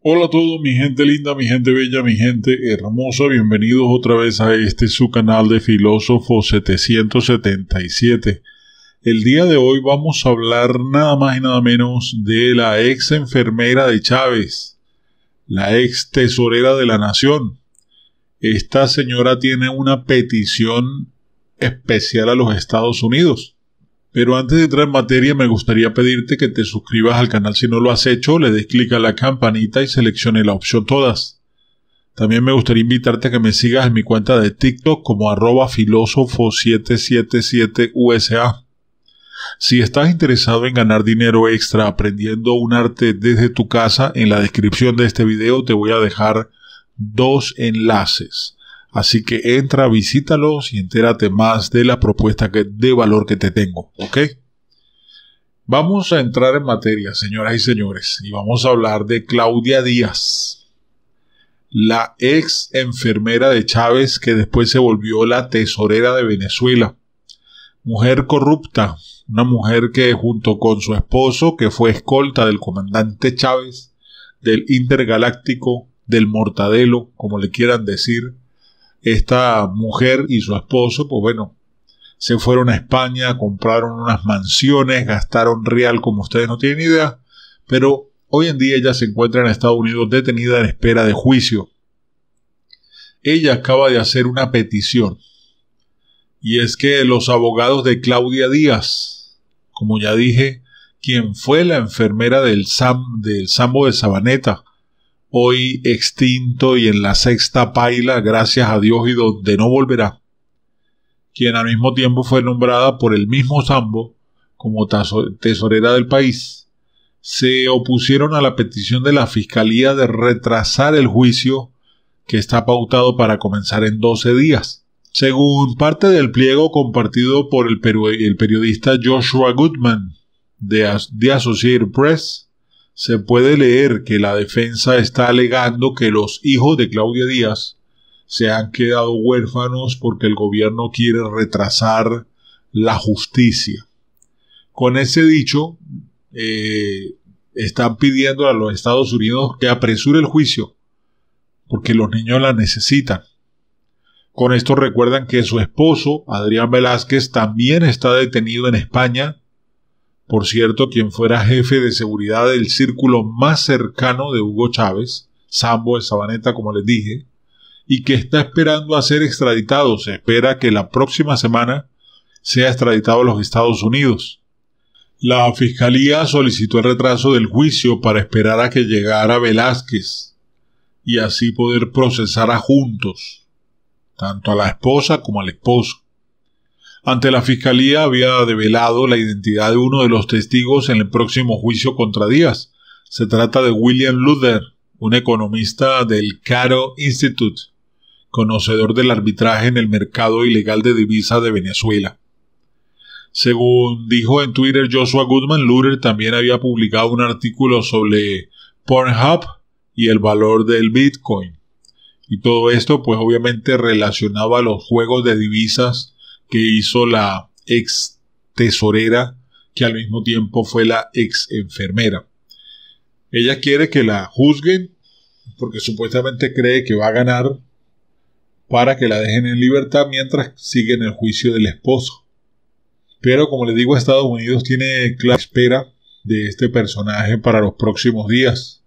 Hola a todos, mi gente linda, mi gente bella, mi gente hermosa, bienvenidos otra vez a este su canal de Filósofo 777. El día de hoy vamos a hablar nada más y nada menos de la ex enfermera de Chávez, la ex tesorera de la nación. Esta señora tiene una petición especial a los Estados Unidos. Pero antes de entrar en materia me gustaría pedirte que te suscribas al canal si no lo has hecho, le des clic a la campanita y seleccione la opción todas. También me gustaría invitarte a que me sigas en mi cuenta de TikTok como arroba filósofo 777 USA. Si estás interesado en ganar dinero extra aprendiendo un arte desde tu casa, en la descripción de este video te voy a dejar dos enlaces. Así que entra, visítalos y entérate más de la propuesta que, de valor que te tengo. ¿Ok? Vamos a entrar en materia, señoras y señores, y vamos a hablar de Claudia Díaz, la ex enfermera de Chávez que después se volvió la tesorera de Venezuela. Mujer corrupta, una mujer que junto con su esposo, que fue escolta del comandante Chávez, del Intergaláctico, del Mortadelo, como le quieran decir, esta mujer y su esposo, pues bueno, se fueron a España, compraron unas mansiones, gastaron real como ustedes no tienen idea, pero hoy en día ella se encuentra en Estados Unidos detenida en espera de juicio. Ella acaba de hacer una petición, y es que los abogados de Claudia Díaz, como ya dije, quien fue la enfermera del, del Sambo de Sabaneta, hoy extinto y en la sexta paila, gracias a Dios y donde no volverá, quien al mismo tiempo fue nombrada por el mismo Sambo como tesorera del país, se opusieron a la petición de la Fiscalía de retrasar el juicio que está pautado para comenzar en 12 días. Según parte del pliego compartido por el, periodista Joshua Goodman de Associated Press, se puede leer que la defensa está alegando que los hijos de Claudia Díaz se han quedado huérfanos porque el gobierno quiere retrasar la justicia. Con ese dicho, eh, están pidiendo a los Estados Unidos que apresure el juicio, porque los niños la necesitan. Con esto recuerdan que su esposo, Adrián Velázquez, también está detenido en España por cierto, quien fuera jefe de seguridad del círculo más cercano de Hugo Chávez, Sambo de Sabaneta, como les dije, y que está esperando a ser extraditado. Se espera que la próxima semana sea extraditado a los Estados Unidos. La fiscalía solicitó el retraso del juicio para esperar a que llegara Velázquez y así poder procesar a juntos, tanto a la esposa como al esposo. Ante la Fiscalía había develado la identidad de uno de los testigos en el próximo juicio contra Díaz. Se trata de William Luther, un economista del Caro Institute, conocedor del arbitraje en el mercado ilegal de divisas de Venezuela. Según dijo en Twitter Joshua Goodman, Luther también había publicado un artículo sobre Pornhub y el valor del Bitcoin. Y todo esto, pues obviamente relacionaba los juegos de divisas que hizo la ex tesorera, que al mismo tiempo fue la ex enfermera. Ella quiere que la juzguen porque supuestamente cree que va a ganar para que la dejen en libertad mientras siguen el juicio del esposo. Pero como les digo, Estados Unidos tiene clara espera de este personaje para los próximos días.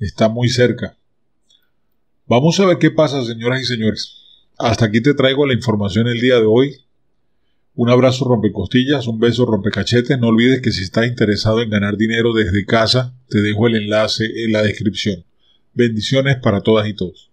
Está muy cerca. Vamos a ver qué pasa, señoras y señores. Hasta aquí te traigo la información el día de hoy. Un abrazo rompecostillas, un beso rompecachetes. No olvides que si estás interesado en ganar dinero desde casa, te dejo el enlace en la descripción. Bendiciones para todas y todos.